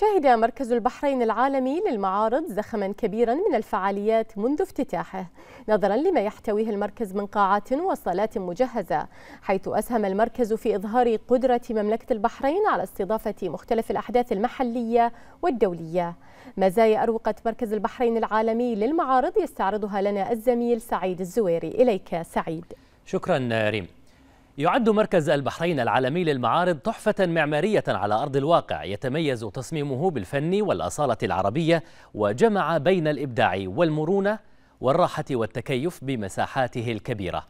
شهد مركز البحرين العالمي للمعارض زخما كبيرا من الفعاليات منذ افتتاحه نظرا لما يحتويه المركز من قاعات وصالات مجهزة حيث أسهم المركز في إظهار قدرة مملكة البحرين على استضافة مختلف الأحداث المحلية والدولية مزايا أروقة مركز البحرين العالمي للمعارض يستعرضها لنا الزميل سعيد الزويري إليك سعيد شكرا ريم يعد مركز البحرين العالمي للمعارض تحفة معمارية على أرض الواقع يتميز تصميمه بالفن والأصالة العربية وجمع بين الإبداع والمرونة والراحة والتكيف بمساحاته الكبيرة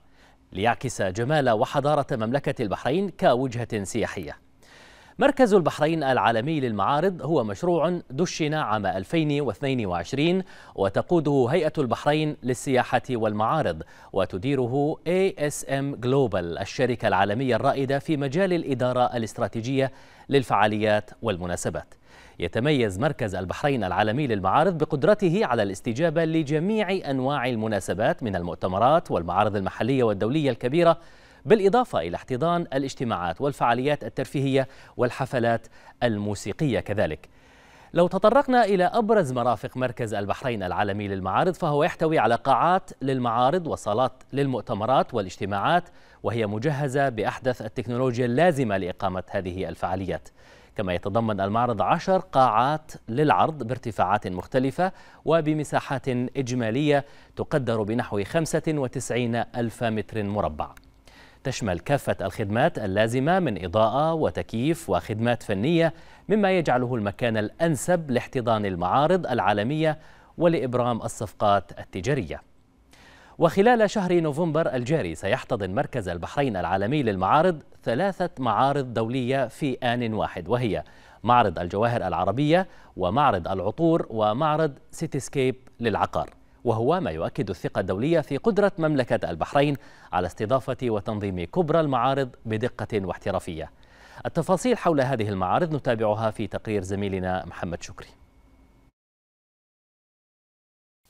ليعكس جمال وحضارة مملكة البحرين كوجهة سياحية مركز البحرين العالمي للمعارض هو مشروع دشن عام 2022 وتقوده هيئة البحرين للسياحة والمعارض وتديره ASM Global الشركة العالمية الرائدة في مجال الإدارة الاستراتيجية للفعاليات والمناسبات يتميز مركز البحرين العالمي للمعارض بقدرته على الاستجابة لجميع أنواع المناسبات من المؤتمرات والمعارض المحلية والدولية الكبيرة بالإضافة إلى احتضان الاجتماعات والفعاليات الترفيهية والحفلات الموسيقية كذلك لو تطرقنا إلى أبرز مرافق مركز البحرين العالمي للمعارض فهو يحتوي على قاعات للمعارض وصالات للمؤتمرات والاجتماعات وهي مجهزة بأحدث التكنولوجيا اللازمة لإقامة هذه الفعاليات كما يتضمن المعرض عشر قاعات للعرض بارتفاعات مختلفة وبمساحات إجمالية تقدر بنحو 95 ألف متر مربع تشمل كافة الخدمات اللازمة من إضاءة وتكييف وخدمات فنية مما يجعله المكان الأنسب لاحتضان المعارض العالمية ولإبرام الصفقات التجارية وخلال شهر نوفمبر الجاري سيحتضن مركز البحرين العالمي للمعارض ثلاثة معارض دولية في آن واحد وهي معرض الجواهر العربية ومعرض العطور ومعرض سيتيسكيب للعقار وهو ما يؤكد الثقة الدولية في قدرة مملكة البحرين على استضافة وتنظيم كبرى المعارض بدقة واحترافية التفاصيل حول هذه المعارض نتابعها في تقرير زميلنا محمد شكري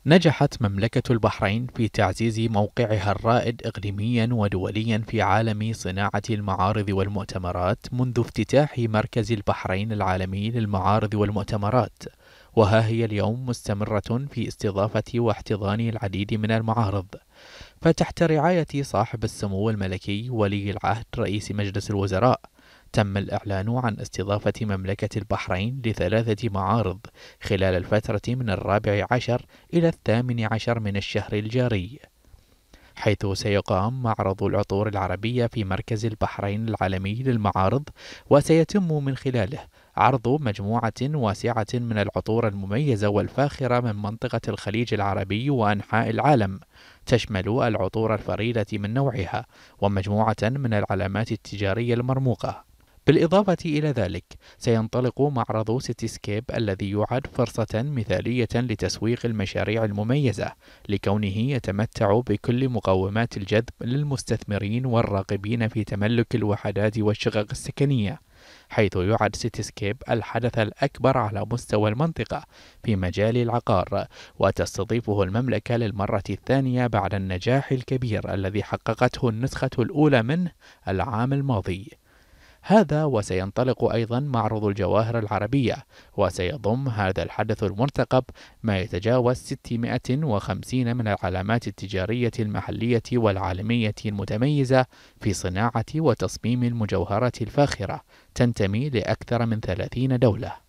نجحت مملكة البحرين في تعزيز موقعها الرائد إقليميا ودوليا في عالم صناعة المعارض والمؤتمرات منذ افتتاح مركز البحرين العالمي للمعارض والمؤتمرات وها هي اليوم مستمرة في استضافة واحتضان العديد من المعارض فتحت رعاية صاحب السمو الملكي ولي العهد رئيس مجلس الوزراء تم الإعلان عن استضافة مملكة البحرين لثلاثة معارض خلال الفترة من الرابع عشر إلى الثامن عشر من الشهر الجاري حيث سيقام معرض العطور العربية في مركز البحرين العالمي للمعارض وسيتم من خلاله عرض مجموعة واسعة من العطور المميزة والفاخرة من منطقة الخليج العربي وأنحاء العالم، تشمل العطور الفريدة من نوعها ومجموعة من العلامات التجارية المرموقة. بالإضافة إلى ذلك سينطلق معرض سيتيسكيب الذي يعد فرصة مثالية لتسويق المشاريع المميزة لكونه يتمتع بكل مقومات الجذب للمستثمرين والراغبين في تملك الوحدات والشقق السكنية حيث يعد سيتيسكيب الحدث الأكبر على مستوى المنطقة في مجال العقار وتستضيفه المملكة للمرة الثانية بعد النجاح الكبير الذي حققته النسخة الأولى منه العام الماضي هذا وسينطلق أيضا معرض الجواهر العربية وسيضم هذا الحدث المرتقب ما يتجاوز 650 من العلامات التجارية المحلية والعالمية المتميزة في صناعة وتصميم المجوهرات الفاخرة تنتمي لأكثر من 30 دولة